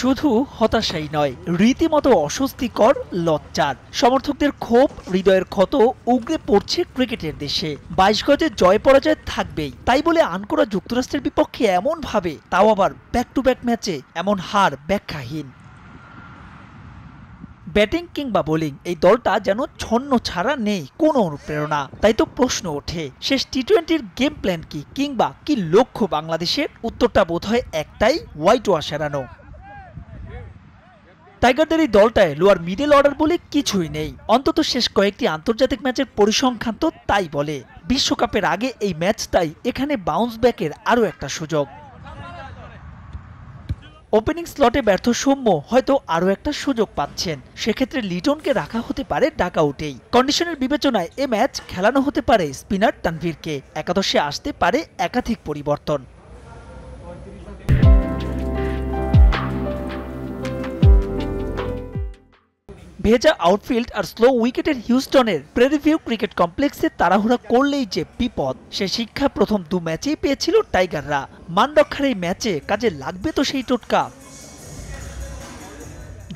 শুধু হতাশাই নয় রীতিমতো অস্বস্তিকর লজ্জার সমর্থকদের ক্ষোভ হৃদয়ের ক্ষত উগড়ে পড়ছে ক্রিকেটের দেশে বাইশ গজে জয় পরাজয় থাকবেই তাই বলে আনকোরা যুক্তরাষ্ট্রের বিপক্ষে এমনভাবে তাও আবার ব্যাক টু ব্যাক ম্যাচে এমন হার ব্যাখ্যাহীন ব্যাটিং কিংবা বোলিং এই দলটা যেন ছন্ন ছাড়া নেই কোনো অনুপ্রেরণা তাই তো প্রশ্ন ওঠে শেষ টি টোয়েন্টির গেম প্ল্যান কি কিংবা কি লক্ষ্য বাংলাদেশের উত্তরটা বোধ হয় একটাই হোয়াইট ওয়াশ এড়ানো টাইগারদের এই দলটায় লোয়ার মিডল অর্ডার বলে কিছুই নেই অন্তত শেষ কয়েকটি আন্তর্জাতিক ম্যাচের পরিসংখ্যান তো তাই বলে বিশ্বকাপের আগে এই ম্যাচটাই এখানে বাউন্স ব্যাকের আরও একটা সুযোগ ওপেনিং স্লটে ব্যর্থ সৌম্য হয়তো আরও একটা সুযোগ পাচ্ছেন সেক্ষেত্রে লিটনকে রাখা হতে পারে ডাক আউটেই কন্ডিশনের বিবেচনায় এ ম্যাচ খেলানো হতে পারে স্পিনার তানভীরকে একাদশে আসতে পারে একাধিক পরিবর্তন ভেজা আউটফিল্ড আর স্লো উইকেটের হিউস্টনের প্রেরিভিউ ক্রিকেট কমপ্লেক্সে তাড়াহুড়া করলেই যে বিপদ সে শিক্ষা প্রথম দু ম্যাচেই পেয়েছিল টাইগাররা রক্ষার এই ম্যাচে কাজে লাগবে তো সেই টোটকা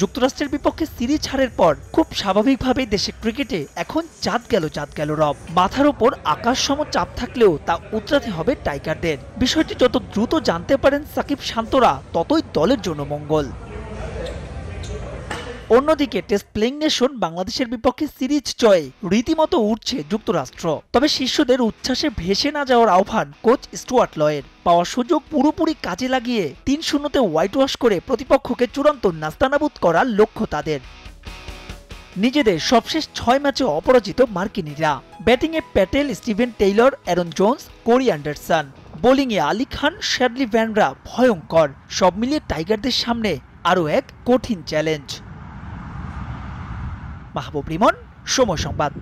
যুক্তরাষ্ট্রের বিপক্ষে সিরিজ হারের পর খুব স্বাভাবিকভাবেই দেশে ক্রিকেটে এখন চাঁদ গেল চাঁদ গেল রব মাথার ওপর আকাশ সম চাপ থাকলেও তা উতরাতে হবে টাইগারদের বিষয়টি যত দ্রুত জানতে পারেন সাকিব শান্তরা ততই দলের জন্য মঙ্গল অন্যদিকে টেস্ট প্লেইং নেশন বাংলাদেশের বিপক্ষে সিরিজ জয়ে রীতিমতো উঠছে যুক্তরাষ্ট্র তবে শিষ্যদের উচ্ছ্বাসে ভেসে না যাওয়ার আহ্বান কোচ স্টুয়ার্ট লয়ের পাওয়া সুযোগ পুরোপুরি কাজে লাগিয়ে তিন শূন্যতে হোয়াইট ওয়াশ করে প্রতিপক্ষকে চূড়ান্ত নাস্তানাবুদ করার লক্ষ্য তাদের নিজেদের সবশেষ ছয় ম্যাচে অপরাজিত মার্কিনিরা ব্যাটিংয়ে Patel Steven Taylor Aaron Jones Corey Anderson বোলিংয়ে আলী খান শ্যাডলি ভ্যানরা ভয়ঙ্কর সব মিলিয়ে টাইগারদের সামনে আরও এক কঠিন চ্যালেঞ্জ মাহবুব রিমন সময় সংবাদ